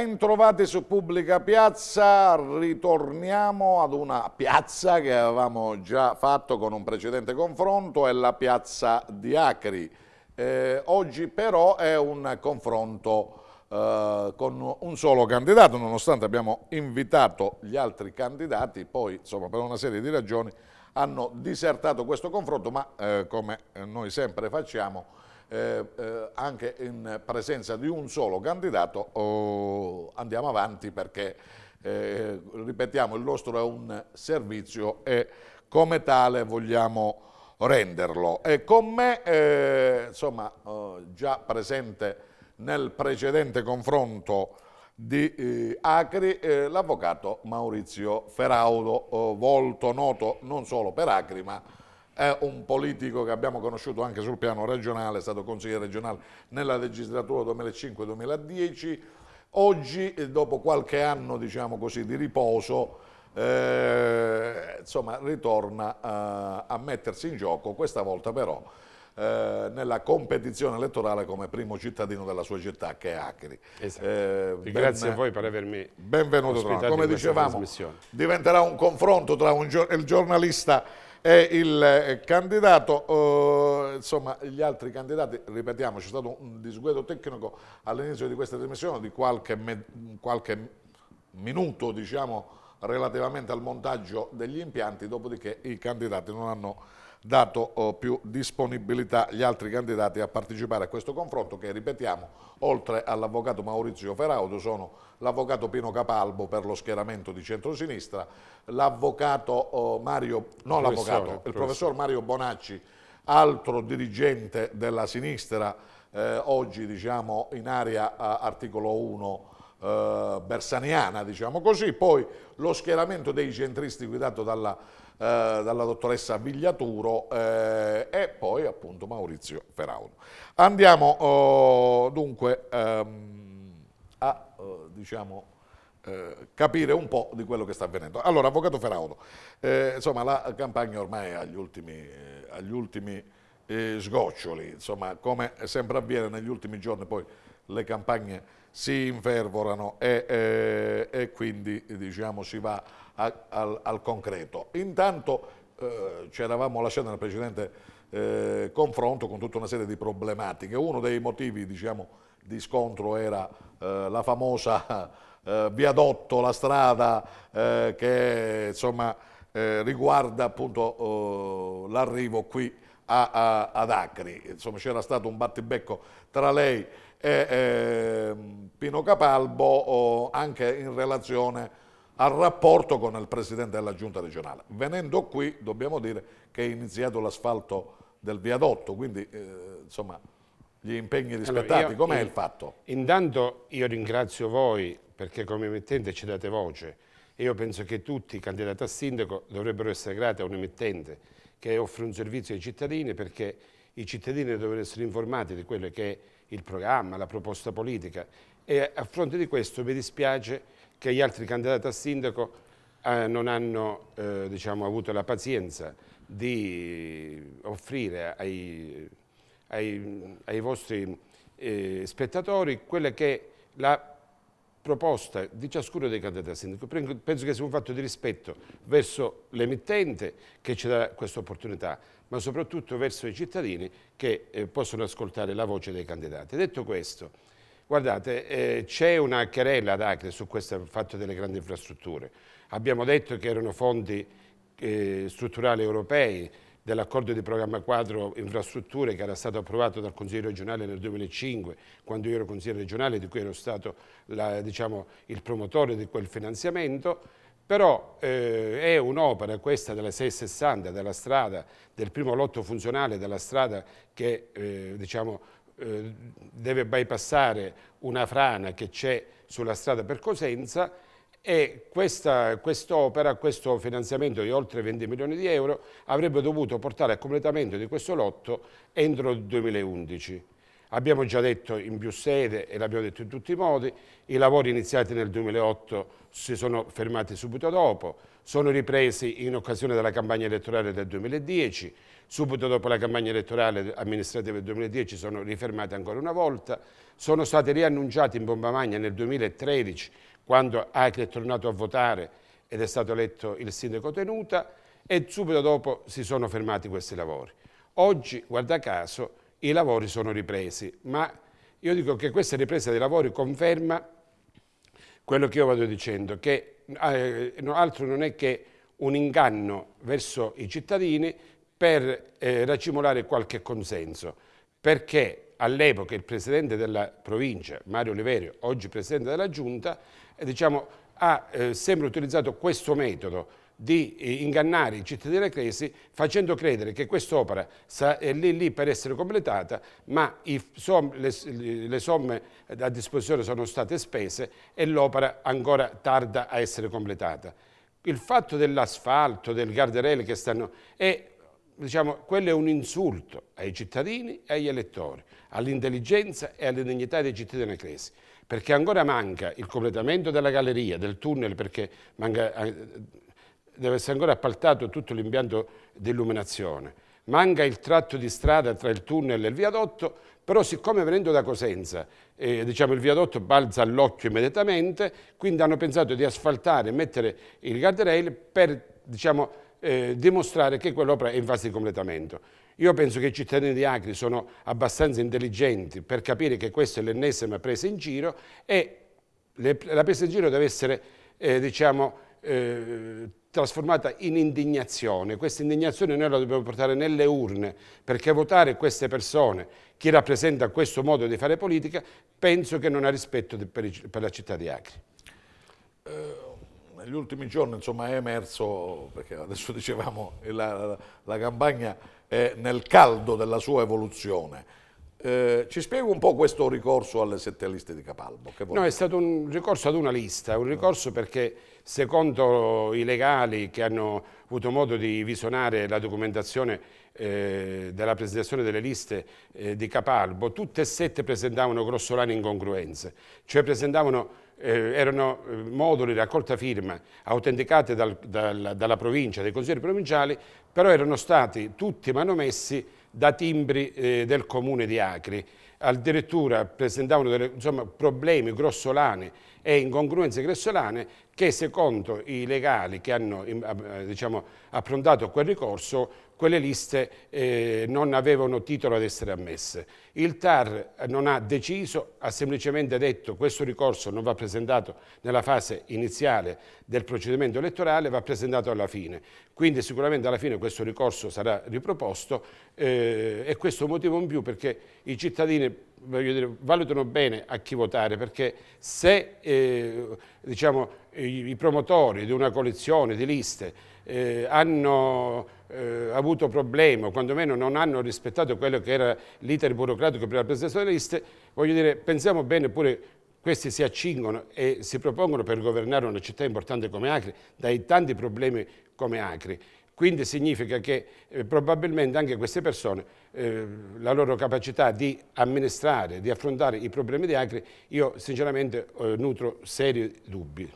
Bentrovati su Pubblica Piazza, ritorniamo ad una piazza che avevamo già fatto con un precedente confronto, è la piazza di Acri. Eh, oggi però è un confronto eh, con un solo candidato, nonostante abbiamo invitato gli altri candidati, poi insomma, per una serie di ragioni hanno disertato questo confronto, ma eh, come noi sempre facciamo eh, eh, anche in presenza di un solo candidato oh, andiamo avanti perché eh, ripetiamo il nostro è un servizio e come tale vogliamo renderlo e con me eh, insomma eh, già presente nel precedente confronto di eh, Acri l'avvocato Maurizio Feraudo volto noto non solo per Acri ma è un politico che abbiamo conosciuto anche sul piano regionale, è stato consigliere regionale nella legislatura 2005-2010, oggi eh, dopo qualche anno diciamo così, di riposo eh, insomma, ritorna eh, a mettersi in gioco, questa volta però eh, nella competizione elettorale come primo cittadino della sua città che è Acri. Esatto. Eh, ben, grazie a voi per avermi benvenuto. Come dicevamo, diventerà un confronto tra un, il giornalista e il eh, candidato, eh, insomma gli altri candidati, ripetiamo c'è stato un disguido tecnico all'inizio di questa trasmissione di qualche, qualche minuto diciamo relativamente al montaggio degli impianti, dopodiché i candidati non hanno dato oh, più disponibilità agli altri candidati a partecipare a questo confronto che, ripetiamo, oltre all'avvocato Maurizio Feraudo sono l'avvocato Pino Capalbo per lo schieramento di centrosinistra, l'avvocato oh, Mario, non l'avvocato, il professor Mario Bonacci, altro dirigente della sinistra, eh, oggi diciamo in area articolo 1 eh, bersaniana, diciamo così, poi lo schieramento dei centristi guidato dalla eh, dalla dottoressa Vigliaturo eh, e poi appunto Maurizio Ferauno. Andiamo oh, dunque ehm, a eh, diciamo, eh, capire un po' di quello che sta avvenendo. Allora, Avvocato Ferauno, eh, insomma la campagna ormai è agli ultimi, eh, agli ultimi sgoccioli, insomma come sempre avviene negli ultimi giorni poi le campagne si infervorano e, e, e quindi diciamo, si va a, al, al, concreto. Intanto eh, ci eravamo lasciati nel precedente eh, confronto con tutta una serie di problematiche. Uno dei motivi diciamo, di scontro era eh, la famosa eh, viadotto, la strada eh, che insomma, eh, riguarda appunto l'arrivo qui a, a, ad Acri. Insomma c'era stato un battibecco tra lei e e ehm, Pino Capalbo anche in relazione al rapporto con il Presidente della Giunta regionale. Venendo qui dobbiamo dire che è iniziato l'asfalto del viadotto, quindi eh, insomma gli impegni rispettati, allora, com'è il fatto? Intanto io ringrazio voi perché come emittente ci date voce e io penso che tutti i candidati a sindaco dovrebbero essere grati a un emittente che offre un servizio ai cittadini perché i cittadini devono essere informati di quello che è il programma, la proposta politica e a fronte di questo mi dispiace che gli altri candidati a sindaco eh, non hanno eh, diciamo, avuto la pazienza di offrire ai, ai, ai vostri eh, spettatori quella che è la proposta di ciascuno dei candidati a sindaco. Penso che sia un fatto di rispetto verso l'emittente che ci dà questa opportunità, ma soprattutto verso i cittadini che eh, possono ascoltare la voce dei candidati. Detto questo, guardate, eh, c'è una querela ad Acre su questo fatto delle grandi infrastrutture. Abbiamo detto che erano fondi eh, strutturali europei, dell'accordo di programma quadro infrastrutture che era stato approvato dal Consiglio regionale nel 2005, quando io ero consigliere regionale, di cui ero stato la, diciamo, il promotore di quel finanziamento, però eh, è un'opera questa della 660, della strada, del primo lotto funzionale della strada che eh, diciamo, eh, deve bypassare una frana che c'è sulla strada per Cosenza, e questa, quest'opera, questo finanziamento di oltre 20 milioni di euro avrebbe dovuto portare a completamento di questo lotto entro il 2011. Abbiamo già detto in più sede e l'abbiamo detto in tutti i modi, i lavori iniziati nel 2008 si sono fermati subito dopo, sono ripresi in occasione della campagna elettorale del 2010, subito dopo la campagna elettorale amministrativa del 2010 sono rifermati ancora una volta, sono stati riannunciati in bomba magna nel 2013 quando Acre è tornato a votare ed è stato eletto il sindaco Tenuta e subito dopo si sono fermati questi lavori. Oggi, guarda caso, i lavori sono ripresi, ma io dico che questa ripresa dei lavori conferma quello che io vado dicendo, che eh, altro non è che un inganno verso i cittadini per eh, racimolare qualche consenso, perché all'epoca il presidente della provincia, Mario Oliverio, oggi presidente della Giunta, diciamo, ha eh, sempre utilizzato questo metodo di eh, ingannare i cittadini cresi facendo credere che quest'opera è lì lì per essere completata ma som le, le, somme a disposizione sono state spese e l'opera ancora tarda a essere completata. Il fatto dell'asfalto, del garderelli che stanno... È, diciamo, quello è un insulto ai cittadini e agli elettori, all'intelligenza e alla dignità dei cittadini cresi perché ancora manca il completamento della galleria, del tunnel, perché manca, eh, deve essere ancora appaltato tutto l'impianto di illuminazione. Manca il tratto di strada tra il tunnel e il viadotto, però siccome venendo da Cosenza eh, diciamo, il viadotto balza all'occhio immediatamente, quindi hanno pensato di asfaltare e mettere il guardrail per diciamo, eh, dimostrare che quell'opera è in fase di completamento. Io penso che i cittadini di Acri sono abbastanza intelligenti per capire che questa è l'ennesima presa in giro e le, la presa in giro deve essere eh, diciamo, eh, trasformata in indignazione. Questa indignazione noi la dobbiamo portare nelle urne perché votare queste persone, chi rappresenta questo modo di fare politica, penso che non ha rispetto per, la città di Acri. Eh, negli ultimi giorni insomma, è emerso, perché adesso dicevamo la, la campagna è nel caldo della sua evoluzione, eh, ci spiego un po' questo ricorso alle sette liste di Capalbo. no, è stato un ricorso ad una lista, un ricorso perché secondo i legali che hanno avuto modo di visionare la documentazione eh, della presentazione delle liste eh, di Capalbo, tutte e sette presentavano grossolane incongruenze, cioè presentavano eh, erano eh, moduli di raccolta firma autenticati dal, dal, dalla provincia, dai consiglieri provinciali, però erano stati tutti manomessi da timbri eh, del comune di Acri. Addirittura presentavano delle, insomma, problemi grossolani e incongruenze grossolane che secondo i legali che hanno eh, diciamo, approntato quel ricorso quelle liste eh, non avevano titolo ad essere ammesse. Il TAR non ha deciso, ha semplicemente detto che questo ricorso non va presentato nella fase iniziale del procedimento elettorale, va presentato alla fine. Quindi sicuramente alla fine questo ricorso sarà riproposto eh, e questo è un motivo in più perché i cittadini dire, valutano bene a chi votare perché se eh, diciamo, i, i promotori di una coalizione di liste eh, hanno eh, avuto problemi o quantomeno non hanno rispettato quello che era l'iter burocratico per la presentazione delle liste, voglio dire, pensiamo bene pure questi si accingono e si propongono per governare una città importante come Acri, dai tanti problemi come Acri. Quindi significa che eh, probabilmente anche queste persone, eh, la loro capacità di amministrare, di affrontare i problemi di Acri, io sinceramente eh, nutro seri dubbi.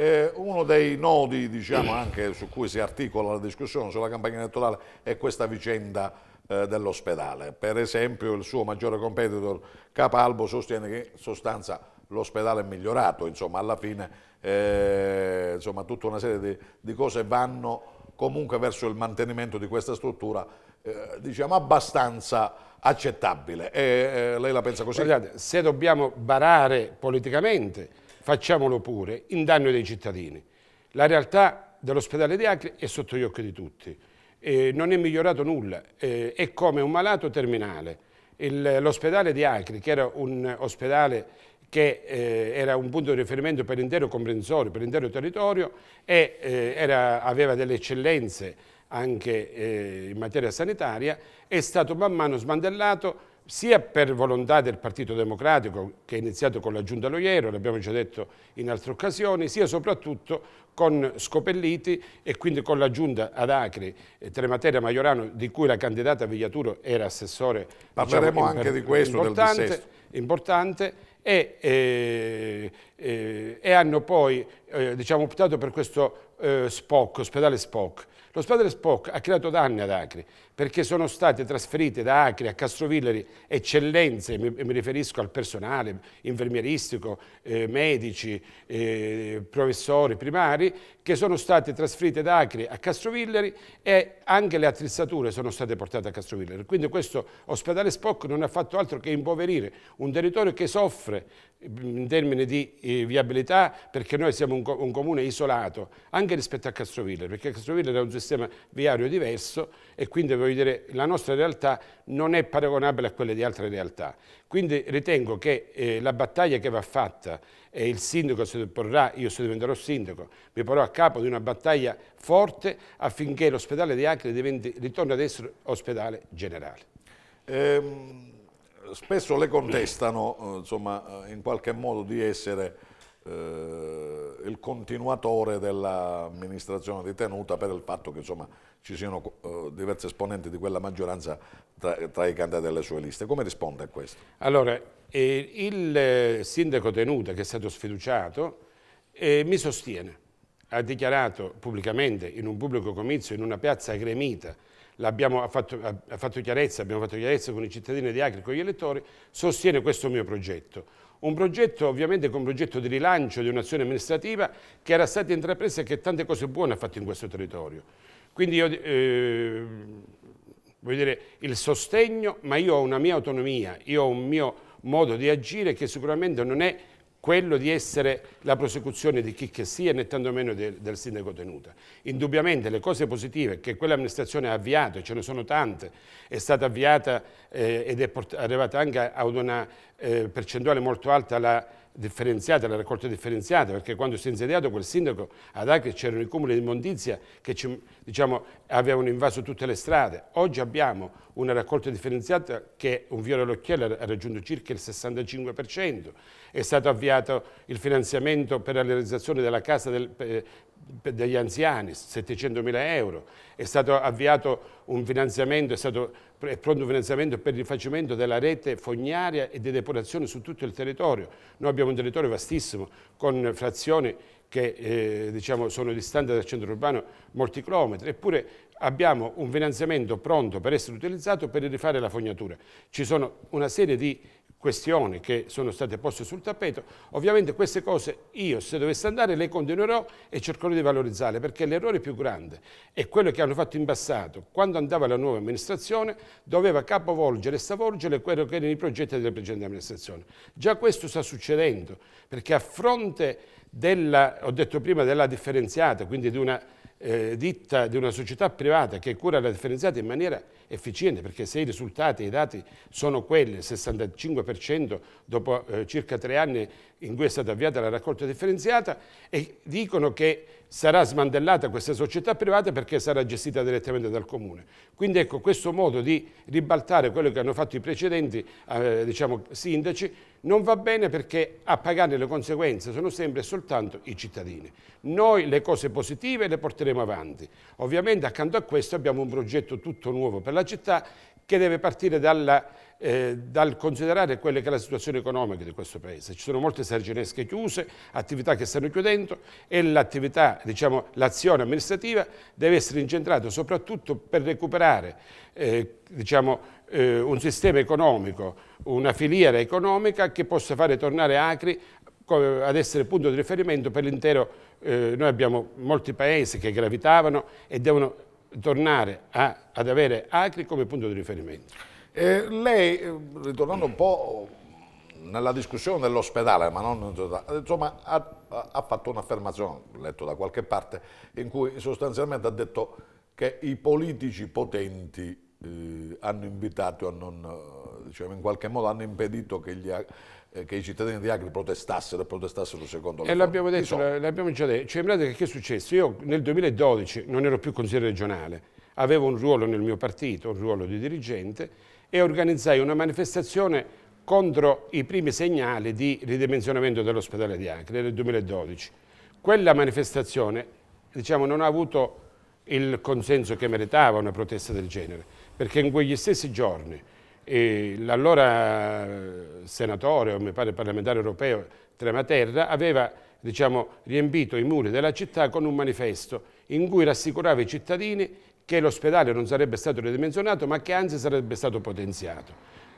Eh, uno dei nodi diciamo, anche su cui si articola la discussione sulla campagna elettorale è questa vicenda eh, dell'ospedale. Per esempio il suo maggiore competitor Capalbo sostiene che in sostanza l'ospedale è migliorato, insomma alla fine eh, insomma, tutta una serie di, di cose vanno comunque verso il mantenimento di questa struttura eh, diciamo abbastanza accettabile e eh, lei la pensa così? Guardate, se dobbiamo barare politicamente facciamolo pure, in danno dei cittadini. La realtà dell'ospedale di Acre è sotto gli occhi di tutti. Eh, non è migliorato nulla, eh, è come un malato terminale. L'ospedale di Acre, che era un ospedale che eh, era un punto di riferimento per l'intero comprensorio, per l'intero territorio, e eh, era, aveva delle eccellenze anche eh, in materia sanitaria, è stato man mano smantellato sia per volontà del Partito Democratico che è iniziato con la Giunta Loiero, l'abbiamo già detto in altre occasioni, sia soprattutto con Scopelliti e quindi con la Giunta ad Acre, eh, Tremateria Maiorano, di cui la candidata Vigliaturo era assessore. Diciamo, Parleremo diciamo, anche di eh, questo, importante, importante e eh, eh, e hanno poi eh, diciamo, optato per questo eh, Spock, ospedale Spock. L'ospedale Spock ha creato danni ad Acri perché sono state trasferite da Acri a Castrovillari eccellenze, mi, mi riferisco al personale infermieristico, eh, medici, eh, professori primari, che sono state trasferite da Acri a Castrovillari e anche le attrezzature sono state portate a Castrovillari. Quindi questo ospedale Spock non ha fatto altro che impoverire un territorio che soffre mm, in termini di viabilità perché noi siamo un, un, comune isolato anche rispetto a Castroville perché Castroville era un sistema viario diverso e quindi voglio dire la nostra realtà non è paragonabile a quelle di altre realtà. Quindi ritengo che eh, la battaglia che va fatta e il sindaco si porrà, io se diventerò sindaco, mi porrò a capo di una battaglia forte affinché l'ospedale di Acre diventi, ritorni ad essere ospedale generale. Ehm spesso le contestano eh, insomma, eh, in qualche modo di essere eh, il continuatore dell'amministrazione di tenuta per il fatto che insomma, ci siano eh, diversi esponenti di quella maggioranza tra, tra, i candidati delle sue liste. Come risponde a questo? Allora, eh, il eh, sindaco Tenuta, che è stato sfiduciato, mi sostiene. Ha dichiarato pubblicamente, in un pubblico comizio, in una piazza gremita, l'abbiamo fatto, ha fatto chiarezza, abbiamo fatto chiarezza con i cittadini di Acri, con gli elettori, sostiene questo mio progetto. Un progetto ovviamente che è un progetto di rilancio di un'azione amministrativa che era stata intrapresa e che tante cose buone ha fatto in questo territorio. Quindi io, eh, voglio dire, il sostegno, ma io ho una mia autonomia, io ho un mio modo di agire che sicuramente non è quello di essere la prosecuzione di chi che sia, né tantomeno del, del sindaco Tenuta. Indubbiamente le cose positive che quell'amministrazione ha avviato, e ce ne sono tante, è stata avviata eh, ed è arrivata anche ad una eh, percentuale molto alta la differenziata, la raccolta differenziata, perché quando si è insediato quel sindaco ad Acre c'erano i cumuli di immondizia che ci, diciamo, avevano invaso tutte le strade. Oggi abbiamo una raccolta differenziata che un viola all'occhiello ha raggiunto circa il 65%, è stato avviato il finanziamento per la realizzazione della casa del, eh, degli anziani, 700 mila euro, è stato avviato un finanziamento, è stato e pronto finanziamento per il rifacimento della rete fognaria e di depurazione su tutto il territorio. Noi abbiamo un territorio vastissimo con frazioni che eh, diciamo, sono distanti dal centro urbano molti chilometri, eppure abbiamo un finanziamento pronto per essere utilizzato per rifare la fognatura. Ci sono una serie di questioni che sono state poste sul tappeto. Ovviamente queste cose io se dovesse andare le continuerò e cercherò di valorizzarle perché l'errore più grande è quello che hanno fatto in passato. Quando andava la nuova amministrazione doveva capovolgere e stavolgere quello che erano i progetti della precedente amministrazione. Già questo sta succedendo perché a fronte della, ho detto prima, della differenziata, quindi di una eh, ditta di una società privata che cura la differenziata in maniera efficiente, perché se i risultati, e i dati sono quelli, il 65% dopo eh, circa tre anni in cui è stata avviata la raccolta differenziata, e dicono che sarà smantellata questa società privata perché sarà gestita direttamente dal comune. Quindi ecco questo modo di ribaltare quello che hanno fatto i precedenti eh, diciamo, sindaci non va bene perché a pagare le conseguenze sono sempre e soltanto i cittadini. Noi le cose positive le porteremo avanti. Ovviamente accanto a questo abbiamo un progetto tutto nuovo per la città che deve partire dalla eh, dal considerare quella che è la situazione economica di questo Paese. Ci sono molte sarginesche chiuse, attività che stanno chiudendo e l'attività, diciamo, l'azione amministrativa deve essere incentrata soprattutto per recuperare eh, diciamo, eh, un sistema economico, una filiera economica che possa fare tornare Acri ad essere punto di riferimento per l'intero... Eh, noi abbiamo molti paesi che gravitavano e devono tornare a, ad avere Acri come punto di riferimento. Eh, lei, eh, ritornando un po' nella discussione dell'ospedale, ma non insomma, ha, ha fatto un'affermazione, letto da qualche parte, in cui sostanzialmente ha detto che i politici potenti eh, hanno invitato, hanno, eh, diciamo, in qualche modo hanno impedito che, gli, eh, che i cittadini di Agri protestassero e protestassero secondo le E l'abbiamo detto, l'abbiamo già detto. Cioè, guardate che è successo? Io nel 2012 non ero più consigliere regionale, avevo un ruolo nel mio partito, un ruolo di dirigente, e organizzai una manifestazione contro i primi segnali di ridimensionamento dell'ospedale di Acre nel 2012. Quella manifestazione diciamo, non ha avuto il consenso che meritava una protesta del genere, perché in quegli stessi giorni eh, l'allora eh, senatore, o mi pare parlamentare europeo, Trematerra, aveva diciamo, riempito i muri della città con un manifesto in cui rassicurava i cittadini che l'ospedale non sarebbe stato ridimensionato ma che anzi sarebbe stato potenziato.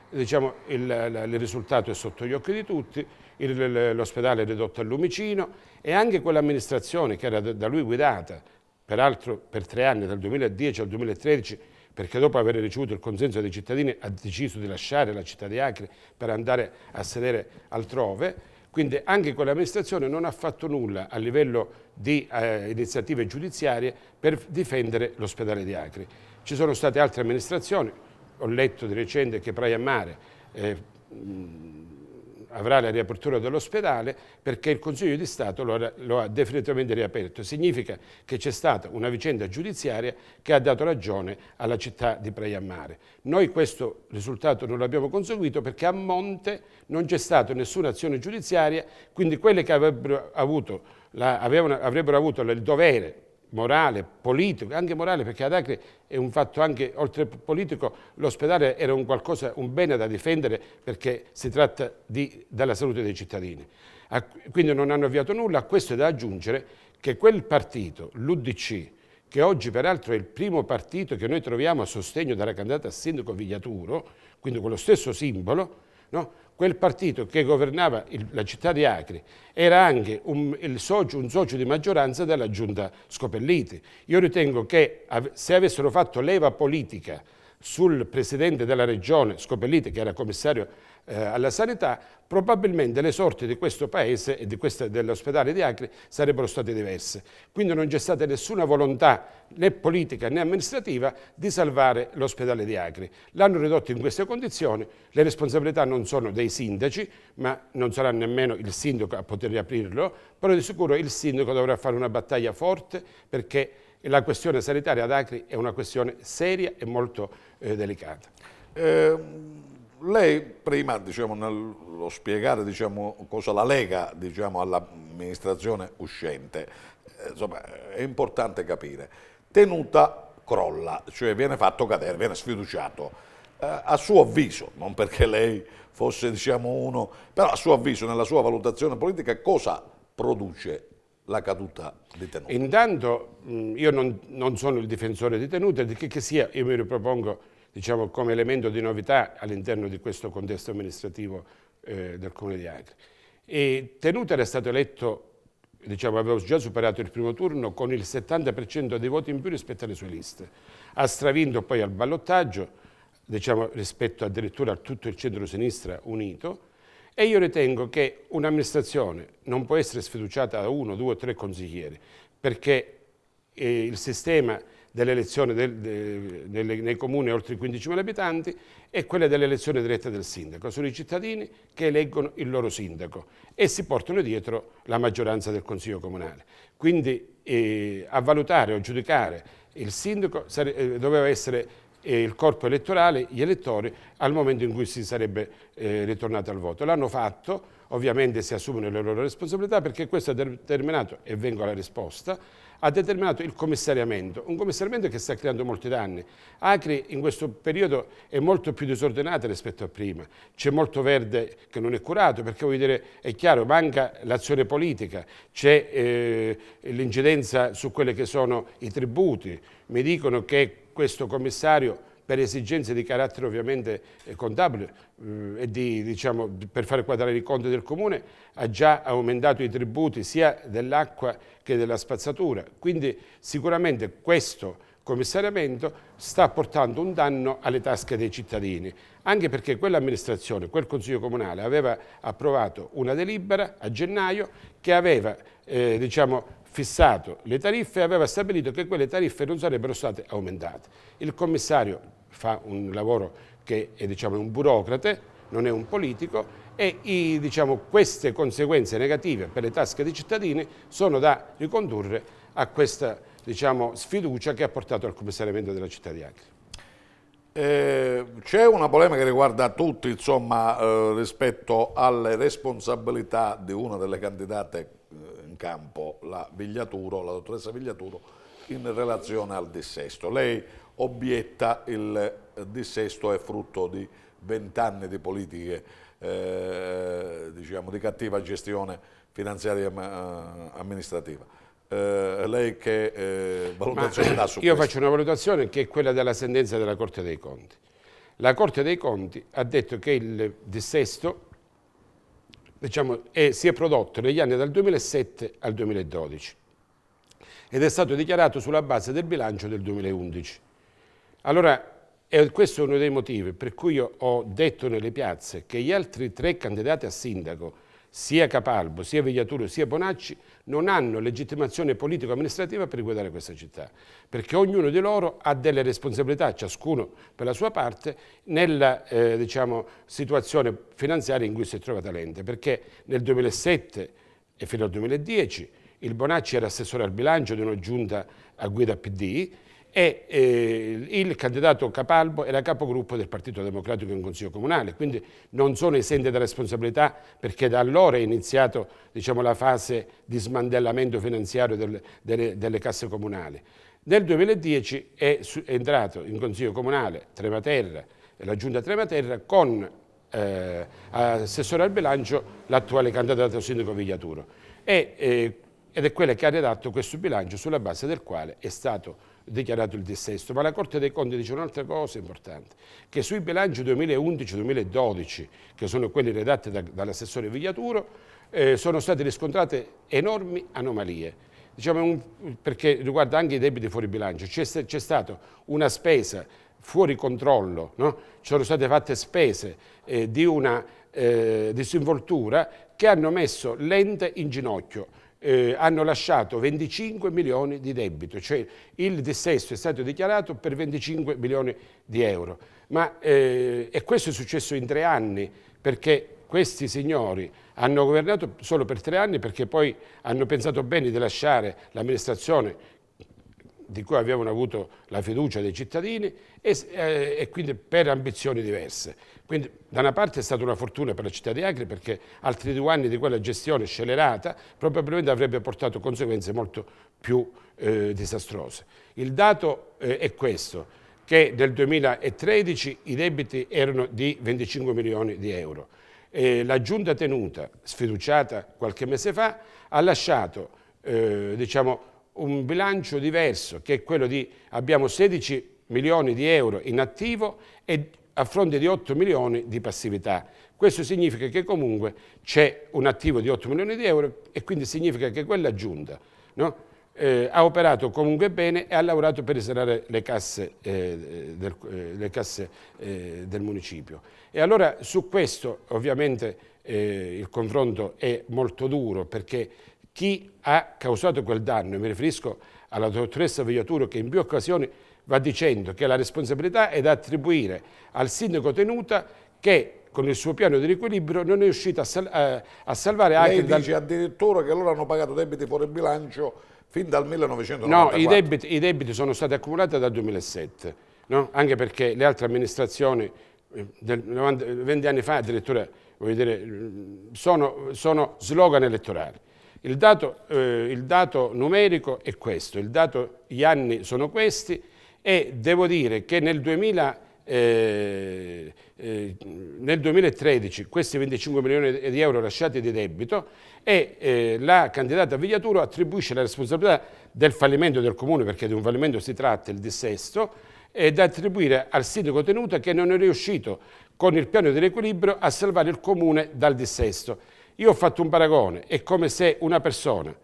Diciamo, il, il, risultato è sotto gli occhi di tutti, l'ospedale è ridotto al lumicino e anche quell'amministrazione che era da, lui guidata, peraltro per tre anni, dal 2010 al 2013, perché dopo aver ricevuto il consenso dei cittadini ha deciso di lasciare la città di Acre per andare a sedere altrove, quindi anche quell'amministrazione non ha fatto nulla a livello di eh, iniziative giudiziarie per difendere l'ospedale di Acri. Ci sono state altre amministrazioni, ho letto di recente che Praia Mare eh, mh, avrà la riapertura dell'ospedale perché il Consiglio di Stato lo ha, lo ha definitivamente riaperto. Significa che c'è stata una vicenda giudiziaria che ha dato ragione alla città di Praia Mare. Noi questo risultato non l'abbiamo conseguito perché a monte non c'è stata nessuna azione giudiziaria, quindi quelle che avrebbero avuto, la, avevano, avrebbero avuto il dovere morale, politico, anche morale perché ad Acre è un fatto anche oltre politico, l'ospedale era un qualcosa, un bene da difendere perché si tratta di, della salute dei cittadini. A, quindi non hanno avviato nulla, a questo è da aggiungere che quel partito, l'UDC, che oggi peraltro è il primo partito che noi troviamo a sostegno della candidata a sindaco Vigliaturo, quindi con lo stesso simbolo, No? Quel partito che governava il, la città di Acri era anche un socio, un, socio, di maggioranza della giunta Scopelliti. Io ritengo che se avessero fatto leva politica sul presidente della regione Scopelliti, che era commissario eh, alla sanità, probabilmente le sorti di questo paese e dell'ospedale di Acri sarebbero state diverse. Quindi non c'è stata nessuna volontà né politica né amministrativa di salvare l'ospedale di Acri. L'hanno ridotto in queste condizioni, le responsabilità non sono dei sindaci, ma non sarà nemmeno il sindaco a poter riaprirlo, però di sicuro il sindaco dovrà fare una battaglia forte perché la questione sanitaria ad Acri è una questione seria e molto eh, delicata. Eh, lei prima, diciamo, nello spiegare diciamo, cosa la lega diciamo, all'amministrazione uscente, eh, insomma, è importante capire. Tenuta crolla, cioè viene fatto cadere, viene sfiduciato. Eh, a suo avviso, non perché lei fosse diciamo, uno, però a suo avviso, nella sua valutazione politica, cosa produce la caduta di tenuta? Intanto mm, io non, non sono il difensore di tenute, che, che sia, io mi ripropongo diciamo, come elemento di novità all'interno di questo contesto amministrativo eh, del Comune di Acre. E Tenute era stato eletto, diciamo, aveva già superato il primo turno con il 70% dei voti in più rispetto alle sue liste. Ha stravinto poi al ballottaggio, diciamo, rispetto addirittura a tutto il centro-sinistra unito, e io ritengo che un'amministrazione non può essere sfiduciata da uno, due o tre consiglieri, perché eh, il sistema dell'elezione del, de, delle, nei comuni oltre i 15.000 abitanti e quelle dell'elezione diretta del sindaco. Sono i cittadini che eleggono il loro sindaco e si portano dietro la maggioranza del Consiglio Comunale. Quindi eh, a valutare o giudicare il sindaco sare, eh, doveva essere eh, il corpo elettorale, gli elettori, al momento in cui si sarebbe eh, ritornato al voto. L'hanno fatto, ovviamente si assumono le loro responsabilità perché questo ha determinato, e vengo alla risposta, ha determinato il commissariamento, un commissariamento che sta creando molti danni. Acri in questo periodo è molto più disordinata rispetto a prima, c'è molto verde che non è curato perché voglio dire, è chiaro, manca l'azione politica, c'è eh, l'incidenza su quelli che sono i tributi, mi dicono che questo commissario per esigenze di carattere ovviamente eh, contabile eh, e di, diciamo, per fare quadrare i conti del Comune, ha già aumentato i tributi sia dell'acqua che della spazzatura. Quindi sicuramente questo commissariamento sta portando un danno alle tasche dei cittadini, anche perché quell'amministrazione, quel Consiglio Comunale aveva approvato una delibera a gennaio che aveva eh, diciamo, fissato le tariffe e aveva stabilito che quelle tariffe non sarebbero state aumentate. Il commissario fa un lavoro che è diciamo, un burocrate, non è un politico e i, diciamo, queste conseguenze negative per le tasche dei cittadini sono da ricondurre a questa diciamo, sfiducia che ha portato al commissariamento della città di Acri. Eh, C'è una polemica che riguarda tutti insomma, eh, rispetto alle responsabilità di una delle candidate eh, in campo, la Vigliaturo, la dottoressa Vigliaturo, in relazione al dissesto. Lei obietta il dissesto è frutto di vent'anni di politiche eh, diciamo, di cattiva gestione finanziaria e eh, amministrativa. Eh, lei che eh, valutazione Ma, dà su Io questo? faccio una valutazione che è quella della sentenza della Corte dei Conti. La Corte dei Conti ha detto che il dissesto diciamo, è, si è prodotto negli anni dal 2007 al 2012 ed è stato dichiarato sulla base del bilancio del 2011. Allora, questo è uno dei motivi per cui io ho detto nelle piazze che gli altri tre candidati a sindaco, sia Capalbo, sia Vigliaturo, sia Bonacci, non hanno legittimazione politico-amministrativa per guidare questa città, perché ognuno di loro ha delle responsabilità, ciascuno per la sua parte, nella eh, diciamo, situazione finanziaria in cui si trova Talente, perché nel 2007 e fino al 2010 il Bonacci era assessore al bilancio di una giunta a guida PD, e eh, il candidato Capalbo era capogruppo del Partito Democratico in Consiglio Comunale, quindi non sono esente da responsabilità perché da allora è iniziata diciamo, la fase di smantellamento finanziario del, delle, delle, casse comunali. Nel 2010 è, su, è entrato in Consiglio Comunale Trematerra eh, la Giunta Trematerra con eh, assessore al bilancio l'attuale candidato sindaco Vigliaturo e, eh, ed è quella che ha redatto questo bilancio sulla base del quale è stato dichiarato il dissesto, ma la Corte dei Conti dice un'altra cosa importante, che sui bilanci 2011-2012, che sono quelli redatti da, dall'assessore Vigliaturo, eh, sono state riscontrate enormi anomalie. Diciamo un, perché riguarda anche i debiti fuori bilancio, c'è stata una spesa fuori controllo, no? ci sono state fatte spese eh, di una eh, disinvoltura che hanno messo l'ente in ginocchio eh, hanno lasciato 25 milioni di debito, cioè il dissesto è stato dichiarato per 25 milioni di euro. Ma, eh, e questo è successo in tre anni, perché questi signori hanno governato solo per tre anni perché poi hanno pensato bene di lasciare l'amministrazione di cui avevano avuto la fiducia dei cittadini e, eh, e quindi per ambizioni diverse. Quindi da una parte è stata una fortuna per la città di Agri perché altri due anni di quella gestione scelerata probabilmente avrebbe portato conseguenze molto più eh, disastrose. Il dato eh, è questo, che nel 2013 i debiti erano di 25 milioni di euro. E la giunta tenuta, sfiduciata qualche mese fa, ha lasciato eh, diciamo, un bilancio diverso che è quello di abbiamo 16 milioni di euro in attivo e a fronte di 8 milioni di passività. Questo significa che comunque c'è un attivo di 8 milioni di euro e quindi significa che quella giunta no, eh, ha operato comunque bene e ha lavorato per risanare le casse, eh, del, eh, le casse eh, del, municipio. E allora su questo ovviamente eh, il confronto è molto duro perché chi ha causato quel danno, mi riferisco alla dottoressa Vigliaturo che in più occasioni va dicendo che la responsabilità è da attribuire al sindaco Tenuta che con il suo piano di riequilibrio non è riuscito a, sal eh, a salvare Lei anche... Lei dice dal... addirittura che loro hanno pagato debiti fuori bilancio fin dal 1994. No, i debiti, i debiti sono stati accumulati dal 2007, no? anche perché le altre amministrazioni eh, del 90, 20 anni fa addirittura dire, mm, sono, sono, slogan elettorali. Il dato, eh, il dato numerico è questo, il dato, gli anni sono questi, e devo dire che nel, 2000, eh, eh, nel 2013 questi 25 milioni di euro lasciati di debito e eh, la candidata Vigliaturo attribuisce la responsabilità del fallimento del comune, perché di un fallimento si tratta, il dissesto, è da attribuire al sindaco Tenuta che non è riuscito con il piano di riequilibrio a salvare il comune dal dissesto. Io ho fatto un paragone, è come se una persona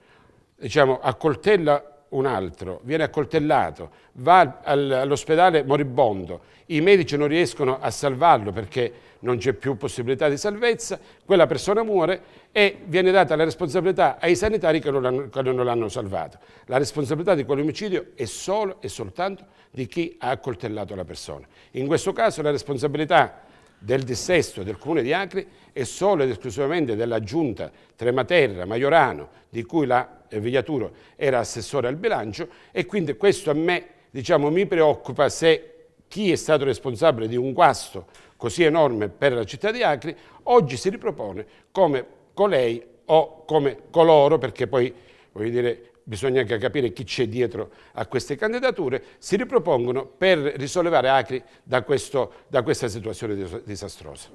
diciamo, accoltella un altro, viene accoltellato, va all'ospedale moribondo, i medici non riescono a salvarlo perché non c'è più possibilità di salvezza, quella persona muore e viene data la responsabilità ai sanitari che non l'hanno salvato. La responsabilità di quell'omicidio è solo e soltanto di chi ha accoltellato la persona. In questo caso la responsabilità del dissesto del Comune di Acri e solo ed esclusivamente della Giunta Trematerra Maiorano, di cui la eh, Vigliaturo era assessore al bilancio e quindi questo a me diciamo, mi preoccupa se chi è stato responsabile di un guasto così enorme per la città di Acri oggi si ripropone come colei o come coloro, perché poi voglio dire, bisogna anche capire chi c'è dietro a queste candidature, si ripropongono per risollevare Acri da, questo, da questa situazione disastrosa.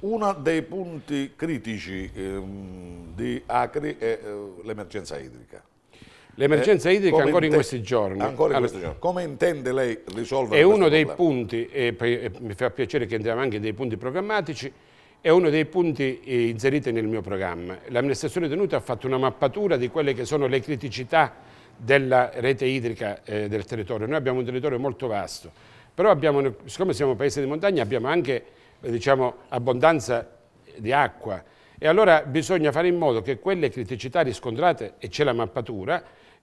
Uno dei punti critici ehm, di Acri è eh, l'emergenza idrica. L'emergenza eh, idrica ancora in questi giorni. Ancora in questi giorni. Come intende lei risolvere questo problema? È uno dei problema? punti, e, e mi fa piacere che entriamo anche nei punti programmatici, è uno dei punti eh, inseriti nel mio programma. L'amministrazione tenuta ha fatto una mappatura di quelle che sono le criticità della rete idrica eh, del territorio. Noi abbiamo un territorio molto vasto, però abbiamo, siccome siamo un paese di montagna abbiamo anche eh, diciamo, abbondanza di acqua e allora bisogna fare in modo che quelle criticità riscontrate, e c'è la mappatura,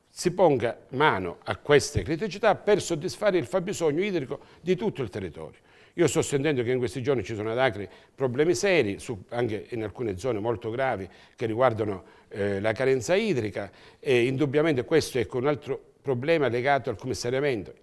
si ponga mano a queste criticità per soddisfare il fabbisogno idrico di tutto il territorio. Io sto sentendo che in questi giorni ci sono ad Acri problemi seri, su, anche in alcune zone molto gravi, che riguardano eh, la carenza idrica e indubbiamente questo è un altro problema legato al commissariamento.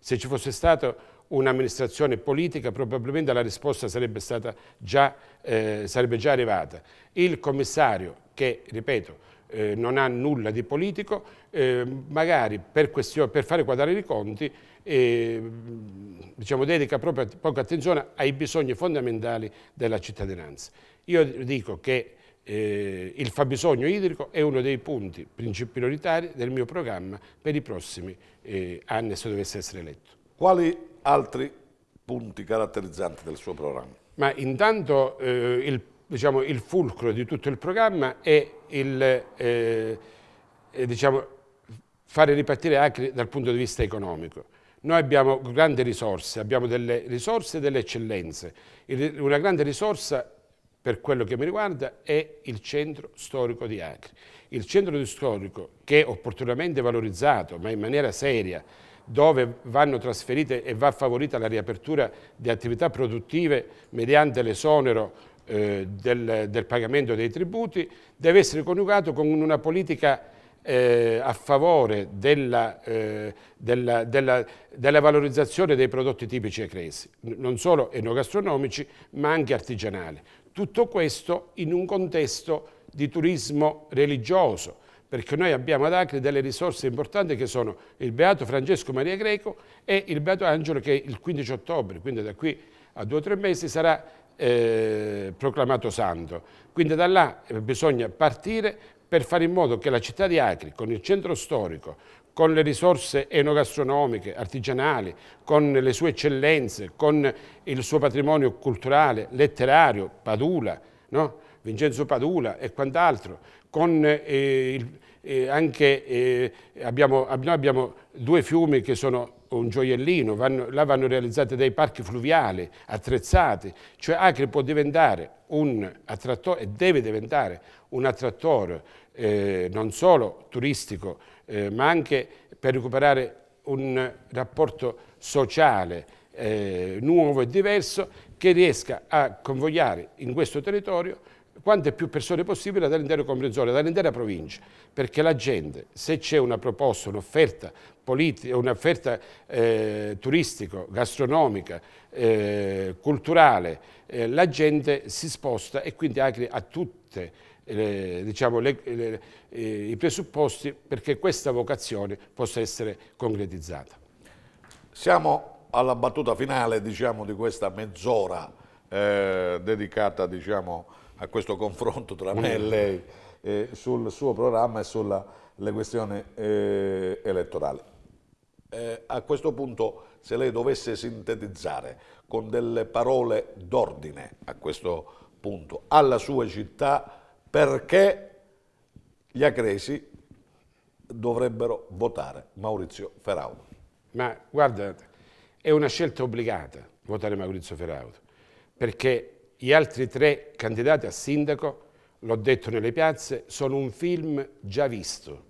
Se ci fosse stata un'amministrazione politica probabilmente la risposta sarebbe, stata già, eh, sarebbe già arrivata. Il commissario che, ripeto, eh, non ha nulla di politico, eh, magari per, per fare quadrare i conti e mm, diciamo, dedica proprio, poca attenzione ai bisogni fondamentali della cittadinanza. Io dico che eh, il fabbisogno idrico è uno dei punti prioritari del mio programma per i prossimi eh, anni se dovesse essere eletto. Quali altri punti caratterizzanti del suo programma? Ma intanto eh, il, diciamo, il, fulcro di tutto il programma è il, eh, diciamo, fare ripartire Acri dal punto di vista economico noi abbiamo grandi risorse, abbiamo delle risorse e delle eccellenze. Una grande risorsa, per quello che mi riguarda, è il centro storico di Acri. Il centro storico, che è opportunamente valorizzato, ma in maniera seria, dove vanno trasferite e va favorita la riapertura di attività produttive mediante l'esonero eh, del, del pagamento dei tributi, deve essere coniugato con una politica eh, a favore della, eh, della, della, della, valorizzazione dei prodotti tipici ecresi, non solo enogastronomici ma anche artigianali. Tutto questo in un contesto di turismo religioso, perché noi abbiamo ad Acre delle risorse importanti che sono il Beato Francesco Maria Greco e il Beato Angelo che il 15 ottobre, quindi da qui a due o tre mesi sarà eh, proclamato santo. Quindi da là eh, bisogna partire per fare in modo che la città di Acri, con il centro storico, con le risorse enogastronomiche, artigianali, con le sue eccellenze, con il suo patrimonio culturale, letterario, Padula, no? Vincenzo Padula e quant'altro, con eh, il, eh, anche, eh, abbiamo, noi abbiamo due fiumi che sono un gioiellino, vanno, là vanno realizzati dei parchi fluviali attrezzati, cioè Acre può diventare un attrattore e deve diventare un attrattore eh, non solo turistico, eh, ma anche per recuperare un rapporto sociale eh, nuovo e diverso che riesca a convogliare in questo territorio quante più persone possibile dall'intero comprensorio, dall'intera provincia, perché la gente, se c'è una proposta, un'offerta politica, un'offerta eh, turistico, gastronomica, eh, culturale, eh, la gente si sposta e quindi anche a tutte le, diciamo, le, le, i presupposti perché questa vocazione possa essere concretizzata. Siamo alla battuta finale diciamo, di questa mezz'ora eh, dedicata diciamo, a questo confronto tra me e mm. lei eh, sul suo programma e sulle questioni eh, elettorali. Eh, a questo punto se lei dovesse sintetizzare con delle parole d'ordine a questo punto alla sua città perché gli agresi dovrebbero votare Maurizio Ferraudo. Ma guardate, è una scelta obbligata votare Maurizio Ferraudo, perché gli altri tre candidati a sindaco, l'ho detto nelle piazze, sono un film già visto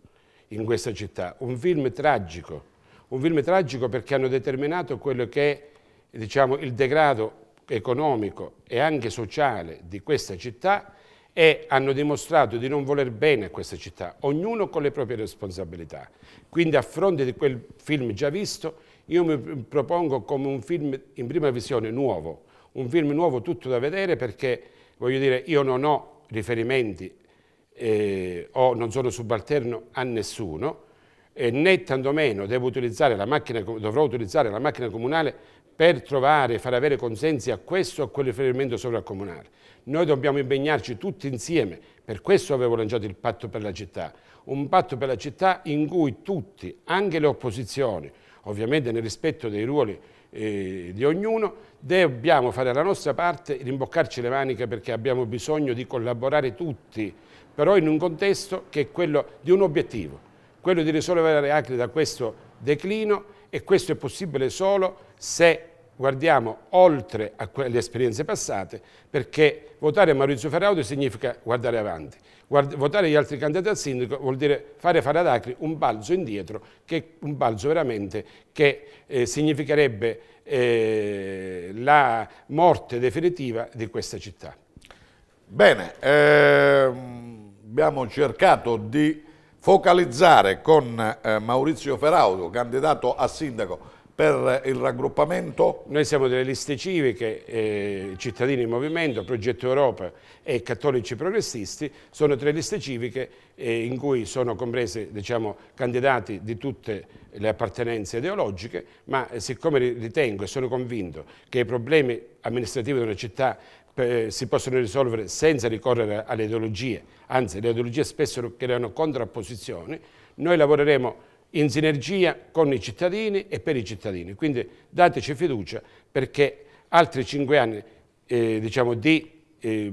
in questa città, un film tragico, un film tragico perché hanno determinato quello che è diciamo, il degrado economico e anche sociale di questa città e hanno dimostrato di non voler bene a questa città, ognuno con le proprie responsabilità. Quindi a fronte di quel film già visto, io mi propongo come un film in prima visione nuovo, un film nuovo tutto da vedere perché, voglio dire, io non ho riferimenti eh, o non sono subalterno a nessuno, né tantomeno devo utilizzare la macchina, dovrò utilizzare la macchina comunale per trovare, far avere consensi a questo o a quel riferimento sovracomunale. Noi dobbiamo impegnarci tutti insieme, per questo avevo lanciato il patto per la città, un patto per la città in cui tutti, anche le opposizioni, ovviamente nel rispetto dei ruoli eh, di ognuno, dobbiamo fare la nostra parte, rimboccarci le maniche perché abbiamo bisogno di collaborare tutti, però in un contesto che è quello di un obiettivo, quello di risolvere Acri da questo declino e questo è possibile solo se guardiamo oltre le esperienze passate perché votare Maurizio Ferraudo significa guardare avanti. Guard votare gli altri candidati al sindaco vuol dire fare fare ad Acri un balzo indietro, che è un balzo veramente che eh, significherebbe eh, la morte definitiva di questa città. Bene, ehm, abbiamo cercato di focalizzare con eh, Maurizio Ferraudo, candidato a sindaco per eh, il raggruppamento? Noi siamo delle liste civiche, eh, Cittadini in Movimento, Progetto Europa e Cattolici Progressisti, sono tre liste civiche eh, in cui sono comprese diciamo, candidati di tutte le appartenenze ideologiche, ma eh, siccome ritengo e sono convinto che i problemi amministrativi di una città si possono risolvere senza ricorrere alle ideologie, anzi le ideologie spesso creano contrapposizioni, noi lavoreremo in sinergia con i cittadini e per i cittadini. Quindi dateci fiducia perché altri cinque anni eh, diciamo, di eh,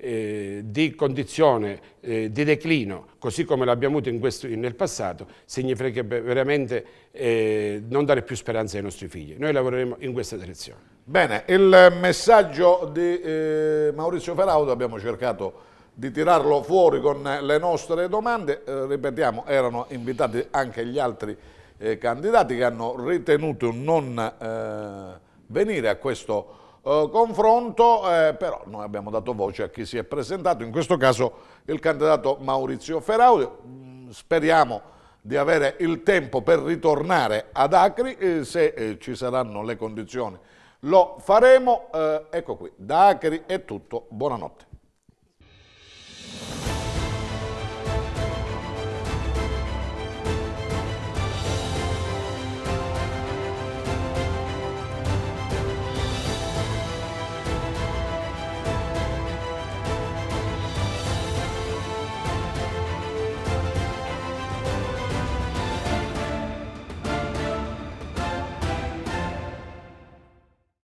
eh, di condizione eh, di declino, così come l'abbiamo avuto questo, nel passato, significherebbe veramente eh, non dare più speranza ai nostri figli. Noi lavoreremo in questa direzione. Bene, il messaggio di eh, Maurizio Feraudo abbiamo cercato di tirarlo fuori con le nostre domande, eh, ripetiamo, erano invitati anche gli altri eh, candidati che hanno ritenuto non venire a questo eh, confronto, eh, però noi abbiamo dato voce a chi si è presentato, in questo caso il candidato Maurizio Ferraudio, mm, speriamo di avere il tempo per ritornare ad Acri, eh, se eh, ci saranno le condizioni lo faremo, eh, ecco qui, da Acri è tutto, buonanotte.